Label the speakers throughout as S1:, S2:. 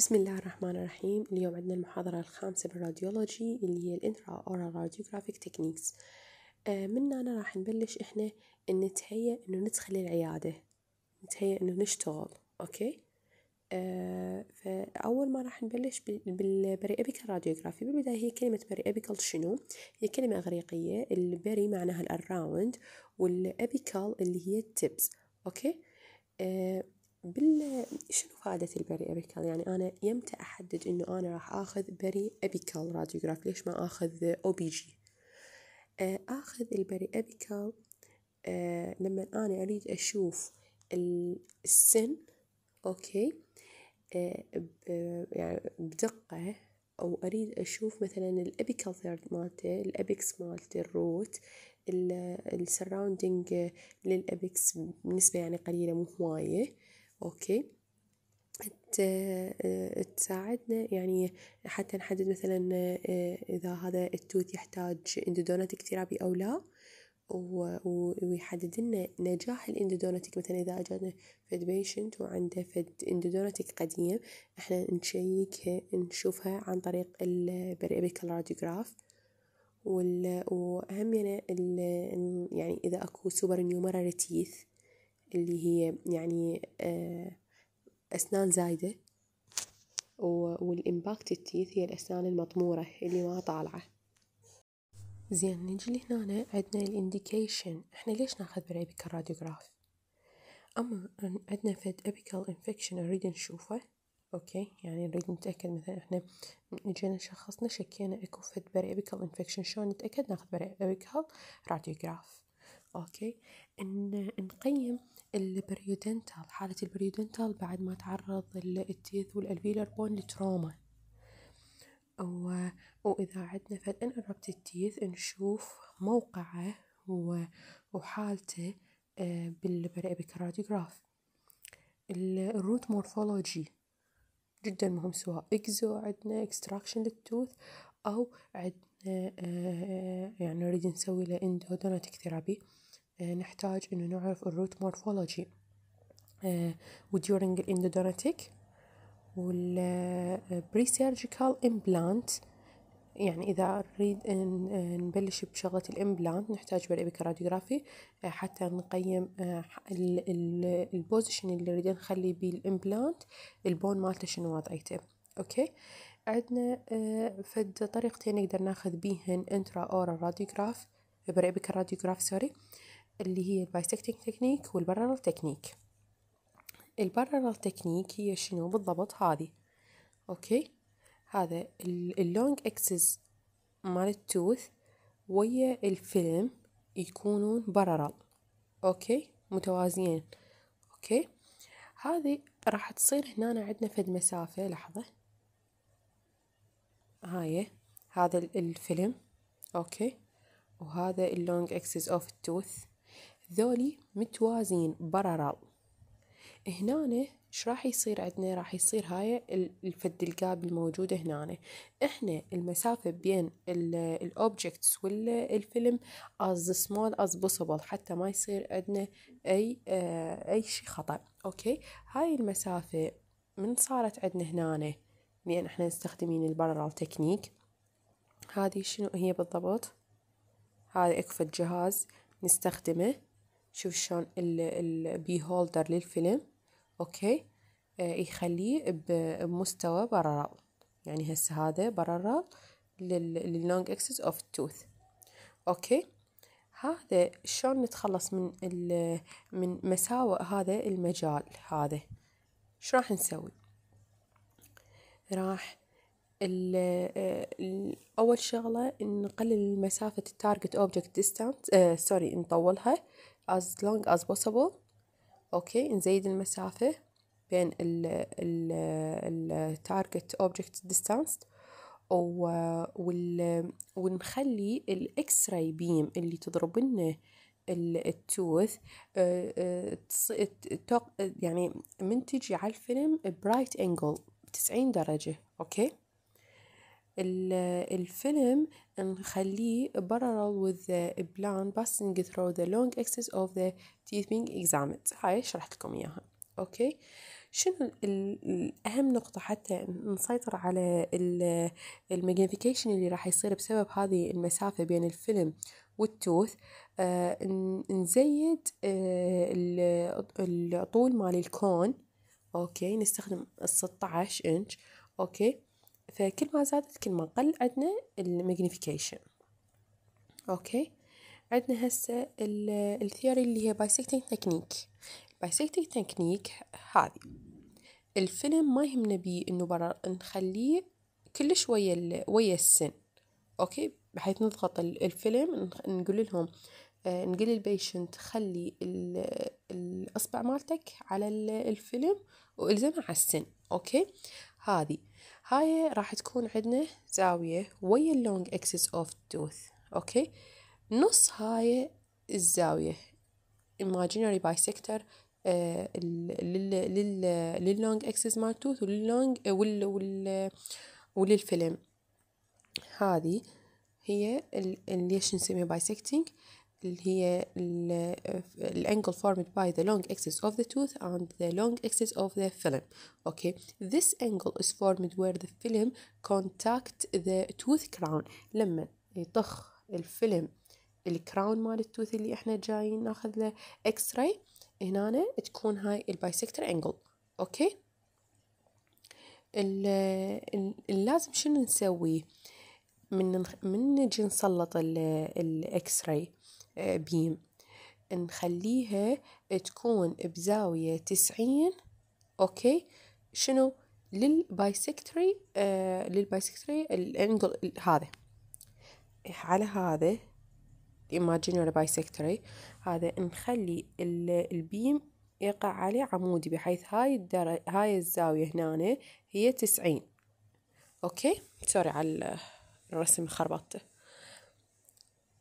S1: بسم الله الرحمن الرحيم اليوم عندنا المحاضرة الخامسة بالراديولوجي اللي هي الانترا اورا راديوغرافيك تكنيكس آه، من هنا راح نبلش احنا نتهيأ انه ندخل العيادة نتهيأ انه نشتغل اوكي آه، فأول ما راح نبلش بالبري أبيكال راديوغرافي بالبداية هي كلمة بري أبيكال شنو؟ هي كلمة إغريقية البري معناها الأراوند والأبيكال اللي هي التبس أوكي؟ آه بال شنو فائدة البري ابيكال يعني أنا يمتى أحدد إنه أنا راح آخذ بري ابيكال راديوغراف ليش ما آخذ أو بي جي آه، آخذ البري ابيكال آه، لما أنا أريد أشوف السن أوكي آه، يعني بدقة أو أريد أشوف مثلا الأبيكال ثيرد مالته الأبيكس مالته الروت السراوندينج للأبيكس بنسبة يعني قليلة مو هواية أوكي تساعدنا يعني حتى نحدد مثلا إذا هذا التوت يحتاج اندودونتيك ثيرابي أو لا ويحدد لنا نجاح الاندودونتيك مثلا اذا اجانا فد بيشنت وعنده فد اندودونتيك قديم احنا نشيكها نشوفها عن طريق البريبيكال راديوغراف واهم يعني, يعني اذا اكو سوبر نيومرال تيث اللي هي يعني آه، أسنان زايدة والإمباكت التيث هي الأسنان المطمورة اللي ما طالعة زين نجي لهنا عندنا الانديكيشن احنا ليش ناخذ بالابيكا راديوغراف اما عندنا فد ابيكال انفكشن نريد نشوفه اوكي يعني نريد نتاكد مثلا احنا جينا شخصنا شكينا اكو فد بريبيكال انفكشن شلون نتاكد ناخذ بريبيكال راديوغراف اوكي ان نقيم البريودنتال حالة البريودنتال بعد ما تعرض التيث والالفيلر بون لتروما و... وإذا عدنا فد انقربت التيث نشوف موقعه و... وحالته آه، بالكارديوغراف الروت مورفولوجي جدا مهم سواء اكزو عندنا اكستراكشن للتوث او عندنا آه، يعني نريد نسوي له اندودونتيك ثيرابي آه، نحتاج إنه نعرف الروت مورفولوجي وديورنج الاندودونتيك والبريسيرجيكال امبلانت يعني إذا نريد آه، نبلش بشغلة الإمبلانت نحتاج بالإبيك راديوغرافي آه، حتى نقيم البوزيشن اللي نريد نخلي بيه الإمبلانت البون مالته شنو وضعيته أوكي عندنا فد طريقتين نقدر ناخذ بيهن انترا اورال راديوغراف بريبك راديوغراف سوري اللي هي البايسكتنج تكنيك والبرلل تكنيك البرلل تكنيك هي شنو بالضبط هذه اوكي هذا اللونج اكسس مال التوث ويا الفيلم يكونون بررال اوكي متوازيين اوكي هذه راح تصير هنا عندنا فد مسافة لحظة هاي هذا الفيلم اوكي وهذا اللونج اكسس اوف التوث ذولي متوازين بررال هنا ايش راح يصير عندنا راح يصير هاي الفد القاب الموجودة هنا احنا المسافة بين الاوبجكتس والفيلم از سمول از possible حتى ما يصير عندنا اي اه اي شي خطأ اوكي هاي المسافة من صارت عندنا هنا لان احنا مستخدمين البارالال تكنيك هذه شنو هي بالضبط هذا اكفة جهاز نستخدمه شوف شلون البي هولدر للفيلم اوكي آه يخليه بمستوى برا يعني هسه هذا برا لللونج اكسس اوف التوث اوكي هذا شلون نتخلص من من مساوئ هذا المجال هذا شو راح نسوي راح اول شغله نقلل مسافه التارجت اوبجكت ديستانس سوري نطولها as long as possible اوكي نزيد المسافة بين ال ال ال target object distance و وال ونخلي الاكس راي بيم اللي تضرب لنا التوث آه، آه، يعني من تجي على الفيلم برايت انجل 90 درجة اوكي الفيلم نخليه parallel with the plan passing through the long axis of the teeth being examined هاي شرحت لكم إياها أوكي شنو الأهم نقطة حتى نسيطر على الماجنيفيكيشن اللي راح يصير بسبب هذه المسافة بين الفيلم والتوث آه نزيد آه الطول مال الكون أوكي نستخدم 16 إنش أوكي فكل ما زادت كل ما قل عندنا الماجنيفيكيشن اوكي عندنا هسه الثيوري اللي هي بايسكتنج تكنيك بايسكتنج تكنيك هذه الفيلم ما يهمنا بيه انه برا نخليه كلش ويا ويا السن اوكي بحيث نضغط الفيلم نقول لهم آه، نقول البيشنت خلي الاصبع مالتك على الفيلم والزمها على السن اوكي هذه هاي راح تكون عندنا زاوية ويا اللونج اكسس اوف توث اوكي نص هاي الزاوية imaginary bisector آه، لل لل لللونج اكسس مال توث وللونج آه، وال وال وللفيلم هذه هي ليش نسميها bisecting اللي هي الانgle formed by the long axis of the tooth and the long axis of the film okay this angle is formed where the film contact the tooth crown لما يطخ الفيلم الكراون مال التوث اللي احنا جايين ناخذ له اكس راي هنا تكون هاي البايسكتر انجل اوكي لازم شنو نسوي من من نجي نسلط الاكس راي بيم نخليها تكون بزاوية تسعين أوكي شنو للبايسكتري آه للبايسكتري الانجل هذا على هذا imaginary bisectory هذا نخلي البيم يقع عليه عمودي بحيث هاي الدر... هاي الزاوية هنا هي تسعين أوكي سوري على الرسم خربطته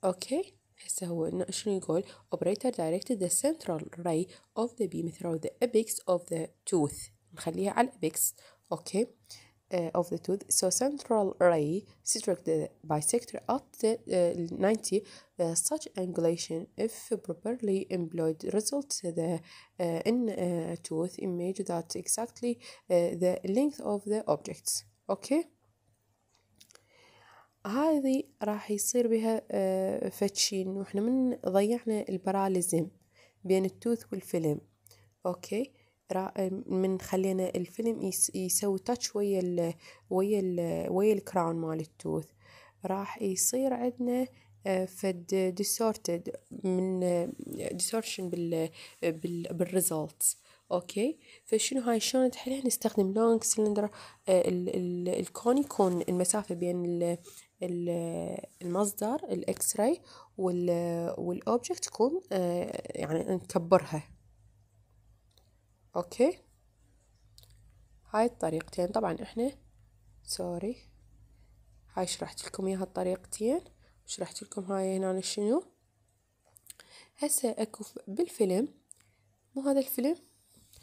S1: أوكي يقول operator directed the central ray of the beam through the apex of the tooth نخليها على apex okay uh, of the tooth so central ray struck the bisector at the uh, 90 uh, such angulation if properly employed results the in a tooth image that exactly the length of the objects okay هذه راح يصير بها آه، فتشين واحنا من ضيعنا البراليزم بين التوث والفيلم اوكي آه، من خلينا الفيلم يسوي تاتش ويا ال ويا ال ويا الكراون مال التوث راح يصير عندنا آه، فد ديسورتد من ديسورشن بال بال بالريزلتس اوكي فشنو هاي شلون تحلها نستخدم آه، لونج سلندر الكون يكون المسافة بين المصدر الاكس راي والاوبجكت تكون آه، يعني نكبرها اوكي هاي الطريقتين طبعا احنا سوري هاي شرحت لكم اياها الطريقتين شرحت لكم هاي هنا شنو هسه اكو بالفيلم مو هذا الفيلم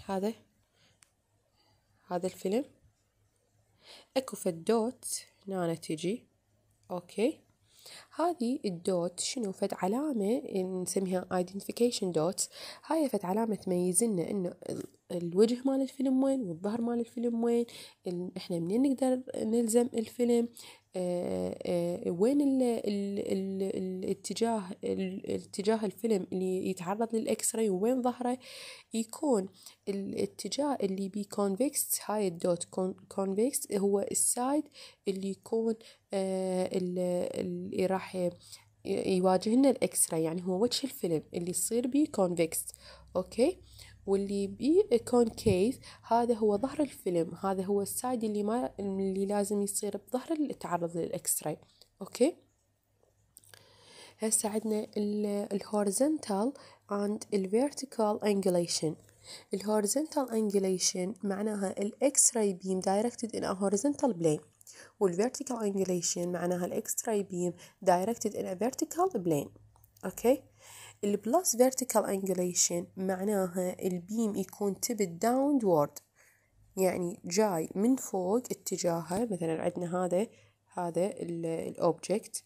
S1: هذا هذا الفيلم اكو فد دوت هنا تجي اوكي هذه الدوت شنو فد علامة نسميها identification دوت هاي فد علامة تميزنا انه الوجه مال الفيلم وين والظهر مال الفيلم وين احنا منين نقدر نلزم الفيلم آه، آه، وين ال ال ال الاتجاه الاتجاه الفيلم اللي يتعرض للإكس راي وين ظهره يكون الاتجاه اللي بي كونفكس هاي الدوت كونفكس هو السايد اللي يكون آه، اللي راح يواجهنا الإكس راي يعني هو وجه الفيلم اللي يصير بيه كونفكس أوكي واللي بي يكون كيف هذا هو ظهر الفيلم هذا هو السايد اللي ما اللي لازم يصير بظهر اللي تعرض للاكس راي اوكي هسه عندنا الهورزنتال اند الفيرتيكال انجليشن الهورزنتال انجليشن معناها الاكس راي بيم دايركتد in a بلين والفيرتيكال انجليشن معناها الاكس راي بيم دايركتد in فيرتيكال بلين اوكي okay. البلاس فيرتيكال انجليشن معناها البيم يكون تبت داون وورد يعني جاي من فوق اتجاهه مثلا عندنا هذا هذا الاوبجكت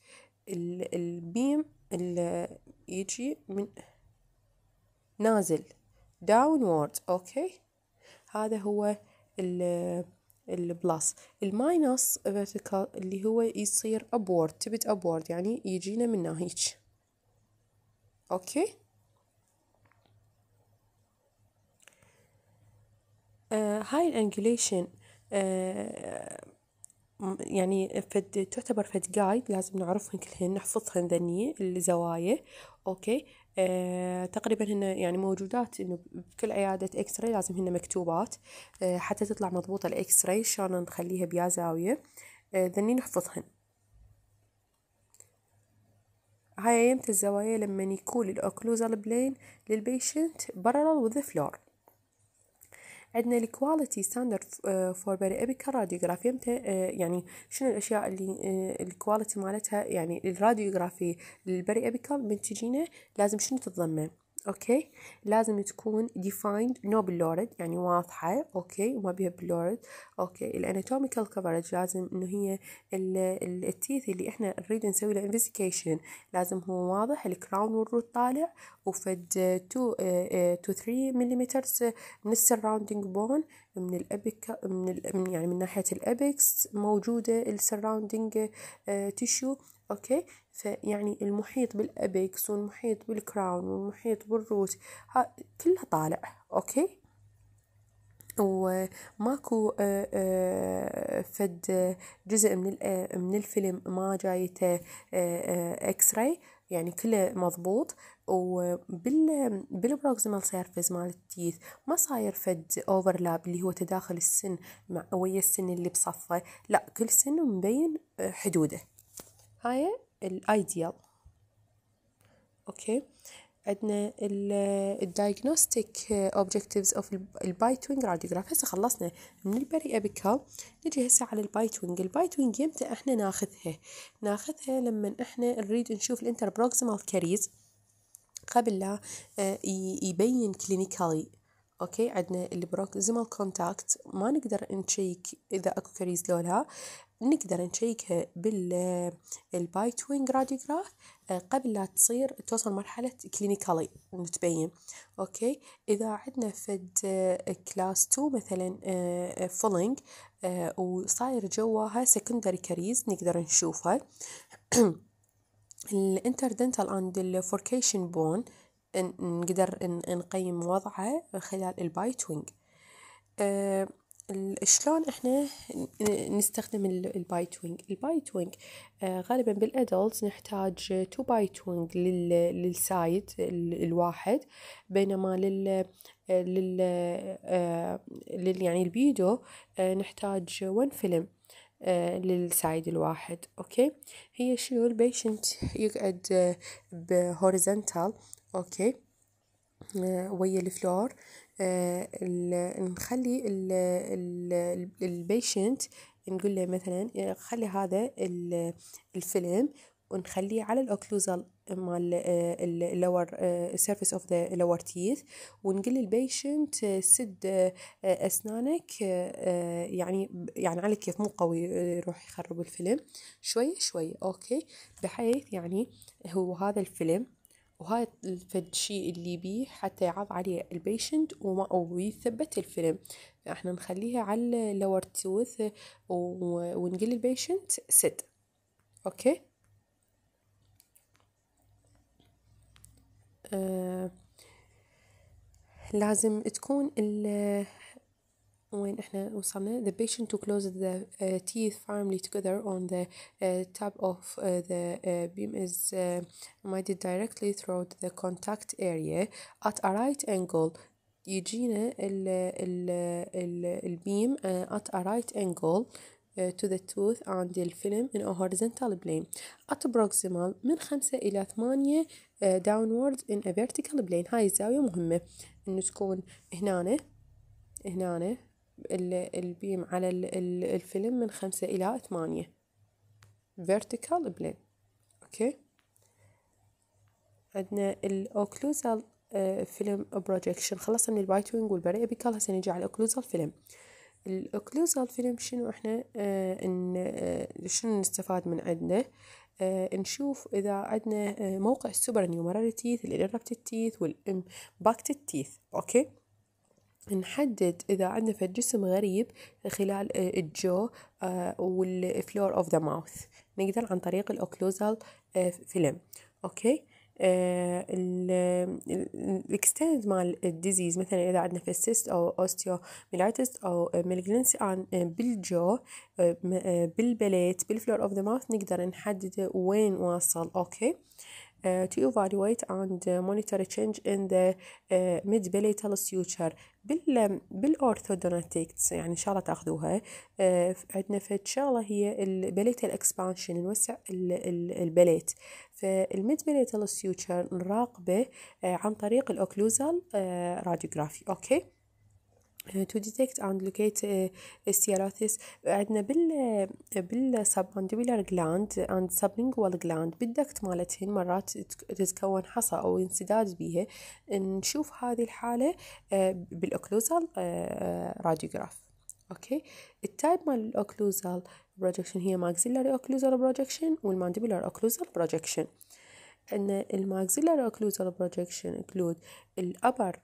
S1: البيم يجي من نازل داون وورد اوكي هذا هو البلس الماينس فيرتيكال اللي هو يصير ابورد تبت ابورد يعني يجينا من ناهيج اوكي آه هاي الانجليشن آه يعني فد تعتبر فد جايد لازم نعرفهن كلهن نحفظهن ذنية الزوايا اوكي أه تقريبا هن يعني موجودات انه بكل عيادة اكس راي لازم هن مكتوبات أه حتى تطلع مضبوطة الاكس راي شلون نخليها بيا زاوية أه ذني نحفظهن هاي يمت الزوايا لما يكون الأوكلوزال بلين للبيشنت برلل وذ فلور عندنا الكواليتي ستاندرد فور بري ابيكا راديوغرافي امتى يعني شنو الاشياء اللي آه، الكواليتي مالتها يعني الراديوغرافي للبري ابيكا من تجينا لازم شنو تتضمن اوكي لازم تكون defined no blurred يعني واضحة اوكي وما بيها blurred اوكي الاناتوميكال كفرج لازم انه هي التيث اللي احنا نريد نسوي له investigation لازم هو واضح الكراون والروت طالع وفد 2 تو 3 ملم من السراوندينج بون من الأبيك من ال... يعني من ناحية الأبيكس موجودة السراوندينج آه، تيشو أوكي فيعني المحيط بالأبيكس والمحيط بالكراون والمحيط بالروت ها كلها طالع أوكي وماكو آه، آه، فد جزء من من الفيلم ما جايته اكس راي يعني كله مضبوط وبالبروكسيمال سيرفيس مال التيث ما صاير فد اوفرلاب اللي هو تداخل السن مع ويا السن اللي بصفه لا كل سن مبين حدوده هاي الايديال اوكي عندنا الدايجنوستيك اوبجكتيفز اوف البايت وينج راديوغراف هسه خلصنا من البري ابيكال نجي هسه على البايت وينج البايت وينج يمتى احنا ناخذها ناخذها لما احنا نريد نشوف بروكسيمال كاريز قبل لا آه، يبين كلينيكالي اوكي عندنا البروكزيمال كونتاكت ما نقدر نشيك اذا اكو كريز لولها نقدر نشيكها بالباي توينج راديوغراف قبل لا تصير توصل مرحلة كلينيكالي تبين اوكي اذا عندنا فد كلاس آه، 2 مثلا آه، فولينج وصاير جواها سكندري كريز نقدر نشوفها الانتردنتال اند الفوركيشن بون نقدر نقيم وضعه خلال البايت آه، وينج شلون احنا نستخدم البايت وينج البايت وينج غالبا بالادلت نحتاج تو بايت وينج للسايد الواحد بينما لل لل, آه، يعني البيدو آه، نحتاج ون فيلم آه، للسعيد الواحد اوكي هي شنو البيشنت يقعد آه، بهوريزنتال اوكي آه، ويا الفلور نخلي البيشنت نقول له مثلا خلي هذا الفيلم ونخليه على الاوكلوزال مال اللور سيرفيس اوف ذا لور تيث ونقول للبيشنت سد آه، آه، اسنانك آه، يعني يعني على كيف مو قوي يروح يخرب الفيلم شوي شوي اوكي بحيث يعني هو هذا الفيلم وهاي الشيء اللي بيه حتى يعض عليه البيشنت وما ويثبت الفيلم فاحنا نخليها على اللور تيث ونقول البيشنت سد اوكي لازم تكون ال وين احنا وصلنا the patient to close the uh, teeth firmly together on the uh, top of uh, the uh, beam is uh, made directly throughout the contact area at a right angle يجينا ال ال ال البيم at a right angle آه، to the tooth and film in a horizontal plane at proximal من خمسة إلى ثمانية آه، downwards in a vertical plane هاي الزاوية مهمة إنه تكون هنا هنا البيم على الفيلم من خمسة إلى ثمانية vertical plane أوكي عندنا الأوكلوزال فيلم بروجيكشن خلصنا من الوايت وينج والبريبيكال هسه نجي على الأوكلوزال فيلم الأوكلوزال فيلم شنو احنا اه ان اه شنو نستفاد من عندنا اه نشوف إذا عندنا آه، موقع السوبر نيومراري تيث الإيربتد تيث والإمباكتد تيث أوكي نحدد إذا عندنا في الجسم غريب خلال آه، الجو والفلور أوف ذا ماوث نقدر عن طريق الأوكلوزال آه، فيلم أوكي آه، الاكستند مال الديزيز مثلا اذا عندنا في السيست او اوستيوميلايتس او عن آه، بالجو آه، بالبليت بالفلور اوف ذا ماوث نقدر نحدد وين واصل اوكي to evaluate and monitor a change in the mid-palatal suture بال بالأورثودونتكس يعني ان شاء الله تاخذوها آه عندنا فد شغلة هي البليت الاكسبانشن نوسع البليت فالميد بليت سيوتشر نراقبه آه عن طريق الاوكلوزال آه راديوغرافي اوكي تو ديتكت اند لوكيت السيراثيس عندنا بال بالسبمانديبولار جلاند اند سبلينجوال جلاند بالدكت مالتهن مرات تتكون حصى او انسداد بيها نشوف هذه الحاله آه، بالاوكلوزال آه، آه، راديوغراف اوكي التايب مال الاوكلوزال بروجكشن هي ماكسيلاري اوكلوزال بروجكشن والمانديبولار اوكلوزال بروجكشن ان الماكسيلاري اوكلوزال بروجكشن انكلود الابر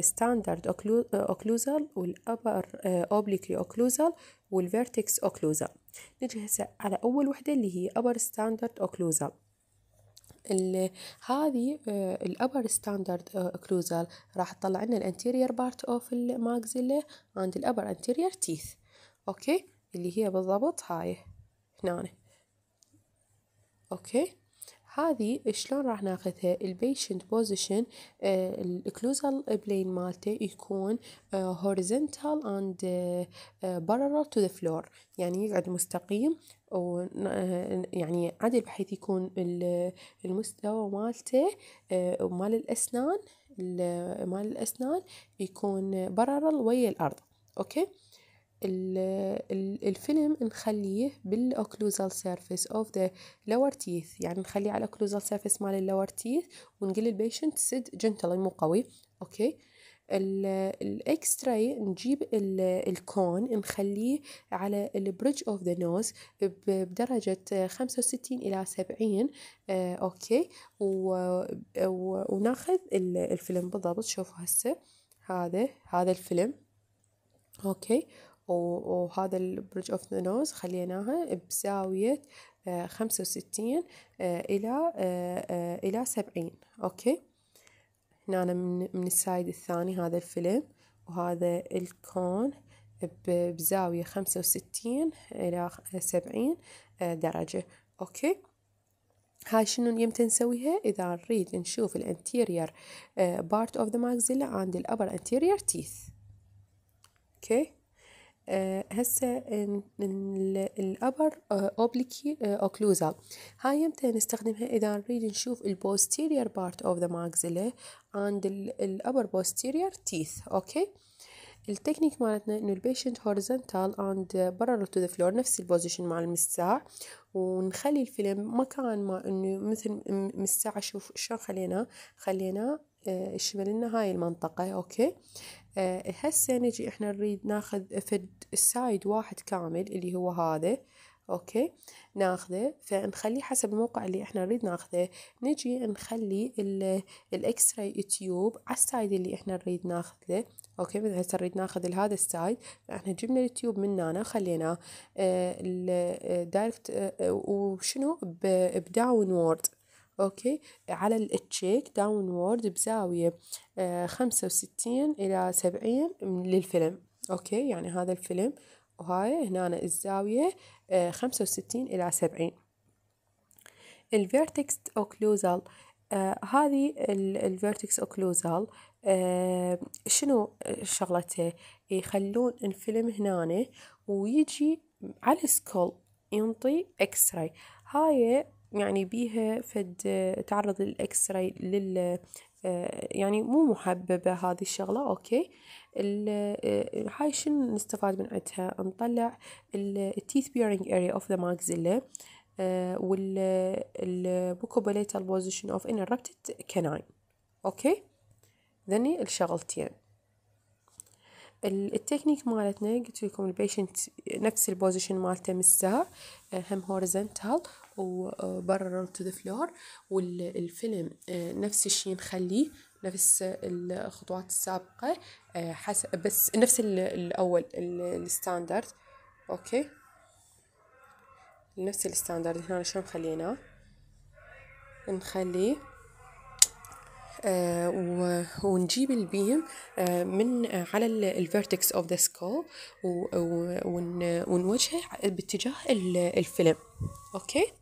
S1: ستاندرد اوكلوزال والابر اوبليكلي اوكلوزال والفيرتكس اوكلوزال نجي هسه على اول وحده اللي هي ابر ستاندرد اوكلوزال هذه الابر ستاندرد اوكلوزال راح تطلع لنا الانتيرير بارت اوف الماكزيلا عند الابر انتيرير تيث اوكي اللي هي بالضبط هاي هنا اوكي هذه شلون راح ناخذها البيشنت بوزيشن الاكلوزال بلين مالته يكون هوريزونتال اند بارالل تو ذا فلور يعني يقعد مستقيم و آه، يعني عدل بحيث يكون المستوى مالته آه، مال الاسنان مال الاسنان يكون بارالل آه، ويا الارض اوكي الفيلم نخليه بالاوكلوزال سيرفيس اوف ذا لور تيث يعني نخليه على الاوكلوزال سيرفيس مال اللور تيث ونقول للبيشنت سد جنتل مو قوي اوكي الاكس راي نجيب الكون نخليه على البريدج اوف ذا نوز بدرجة خمسة إلى سبعين آه، أوكي و... و... وناخذ الفيلم بالضبط شوفوا هسه هذا هذا الفيلم أوكي وهذا البرج اوف ذا نوز خليناها بزاوية آه، خمسة وستين آه، إلى آه، إلى سبعين أوكي هنا من, من السايد الثاني هذا الفيلم وهذا الكون بزاوية خمسة وستين إلى سبعين درجة أوكي هاي شنو يمتى نسويها إذا نريد نشوف الانتيرير بارت اوف ذا ماكزيلا عند الأبر انتيرير تيث أوكي آه، هسه الأبر أوبليكي اوكلوزا هاي امتى نستخدمها إذا نريد نشوف البوستيرير بارت أوف ذا ماكزيلا عند الأبر بوستيرير تيث أوكي التكنيك مالتنا انه البيشنت هوريزونتال اند برر تو ذا فلور نفس البوزيشن مال المساع ونخلي الفيلم مكان ما انه مثل مساع شوف شلون خليناه خليناه آه، شمل هاي المنطقة اوكي آه، هسه نجي احنا نريد ناخذ فد السايد واحد كامل اللي هو هذا اوكي ناخذه فنخليه حسب الموقع اللي احنا نريد ناخذه نجي نخلي الاكس راي تيوب على السايد اللي احنا نريد ناخذه اوكي مثلا هسه نريد ناخذ هذا السايد فاحنا جبنا التيوب من هنا خليناه آه، الدايركت آه، وشنو بداون وورد أوكي على التشيك وورد بزاوية آه، خمسة وستين إلى سبعين للفيلم أوكي يعني هذا الفيلم وهاي هنا أنا الزاوية آه، خمسة وستين إلى سبعين الفيرتكس أوكلوزال آه هذه الفيرتكس اوكلوزال آه شنو شغلته يخلون الفيلم هنا ويجي على السكول ينطي اكس راي هاي يعني بيها فد تعرض للإكس راي لل آه، يعني مو محببة هذه الشغلة أوكي آه، هاي شنو نستفاد من عندها نطلع التيث بيرنج اريا اوف ذا ماكزيلا والبوكوبوليتال بوزيشن اوف ان erupted canine اوكي ذني الشغلتين التكنيك مالتنا قلت لكم البيشنت نفس البوزيشن مالته مستها آه، هم هوريزنتال وبرر آه، تو ذا فلور والفيلم آه، نفس الشيء نخليه نفس الخطوات السابقة آه، حسب بس نفس الأول الستاندرد أوكي نفس الستاندرد هنا شو مخلينا نخليه آه ونجيب البيم آه من آه على الفيرتكس اوف ذا سكول ونوجهه باتجاه الفيلم اوكي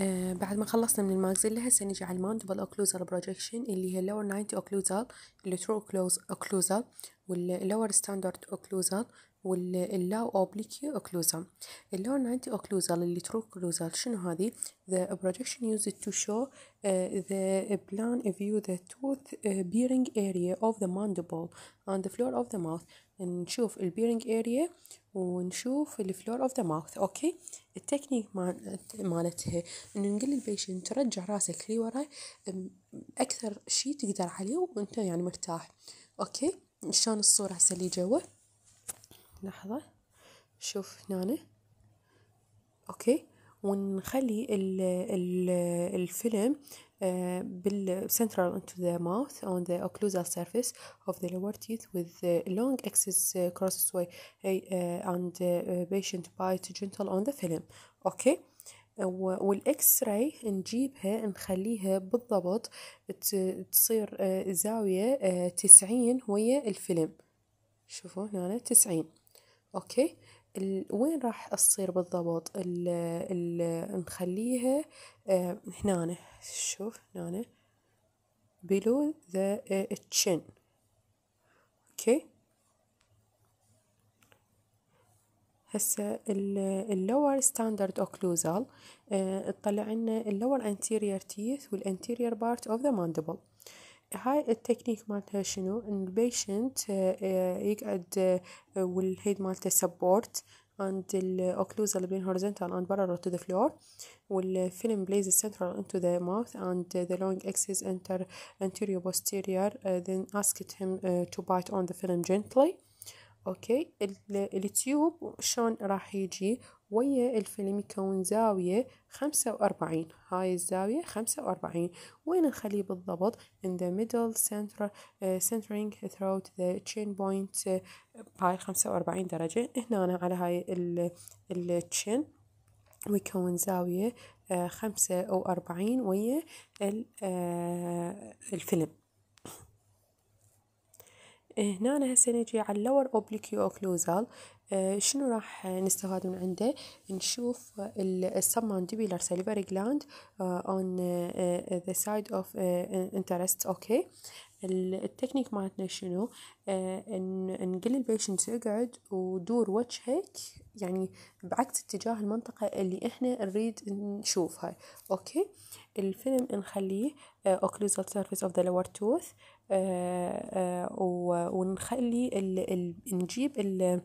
S1: آه بعد ما خلصنا من الماكزيلا هسه نجي على المان اوكلوزال بروجكشن اللي هي اللور 90 اوكلوزال الترو اوكلوزال واللور ستاندرد اوكلوزال واللاو اوبليكي اوكلوزال اللور 90 اوكلوزال اللي ترو كلوزال شنو هذه ذا بروجكشن used تو شو ذا بلان فيو ذا توث بيرنج اريا اوف ذا of اون ذا فلور اوف ذا ماوث نشوف البيرنج اريا ونشوف الفلور اوف ذا ماوث اوكي التكنيك مالتها انه نقول للبيشنت ترجع راسك لورا اكثر شيء تقدر عليه وانت يعني مرتاح اوكي شلون الصورة هسه اللي جوا لحظة شوف هنا اوكي ونخلي ال ال الفيلم بالcentral into the mouth on the occlusal surface of the lower teeth with long axis crossway way and patient bite gentle on the film اوكي والاكس راي نجيبها نخليها بالضبط تصير زاوية تسعين ويا الفيلم شوفوا هنا تسعين اوكي وين راح تصير بالضبط ال ال نخليها هنا شوف هنا below the uh, chin اوكي هسه اللور ستاندرد اوكلوزال آه، تطلع لنا اللور انتيرير تيث والانتيرير بارت اوف ذا ماندبل هاي التكنيك مالتها شنو ان البيشنت آه، آه، يقعد والهيد مالته سبورت and the occlusal plane horizontal and parallel to the floor film plays central into the mouth and the long axis enter anterior posterior uh, then asked him uh, to bite on the film gently Okay, التيوب شلون راح يجي ويا الفيلم يكون زاوية خمسة وأربعين هاي الزاوية خمسة وأربعين وين نخليه بالضبط in the middle center uh, centering throughout the chin point uh, هاي خمسة وأربعين درجة هنا أنا على هاي ال ال chin ويكون زاوية uh, خمسة أو أربعين ويا uh, الفيلم هنا هسه نجي على اللور اوبليكيو اوكلوزال آه، شنو راح نستفاد من عنده نشوف submandibular salivary gland آه، on آه، the side of interest اوكي التكنيك مالتنا شنو نقل البيشنت اقعد ودور وجهك يعني بعكس اتجاه المنطقة اللي احنا نريد نشوفها اوكي الفيلم نخليه اوكلوزال سيرفيس اوف ذا لور توث آه، آه، ونخلي الـ نجيب الـ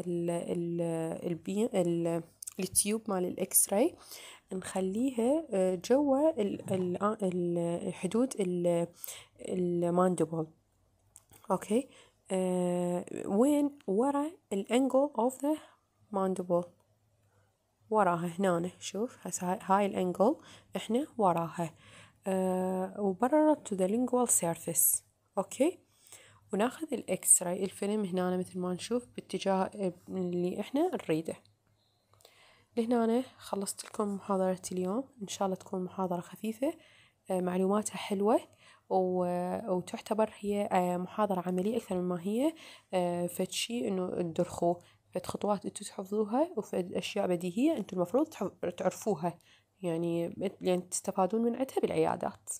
S1: الـ التيوب مال الاكس راي نخليها آه، جوا حدود الماندبل اوكي وين ورا الانجل اوف ذا ماندبل وراها هنا شوف هاي الانجل احنا وراها آه، وبرا to the lingual surface أوكي وناخذ الإكس راي الفيلم هنا مثل ما نشوف باتجاه اللي إحنا نريده لهنا خلصت لكم محاضرة اليوم إن شاء الله تكون محاضرة خفيفة آه، معلوماتها حلوة وتعتبر هي آه، محاضرة عملية أكثر مما هي فتشي إنه تدرخوه فد خطوات أنتوا تحفظوها وفد أشياء بديهية أنتوا المفروض تعرفوها يعني يعني تستفادون من عتها بالعيادات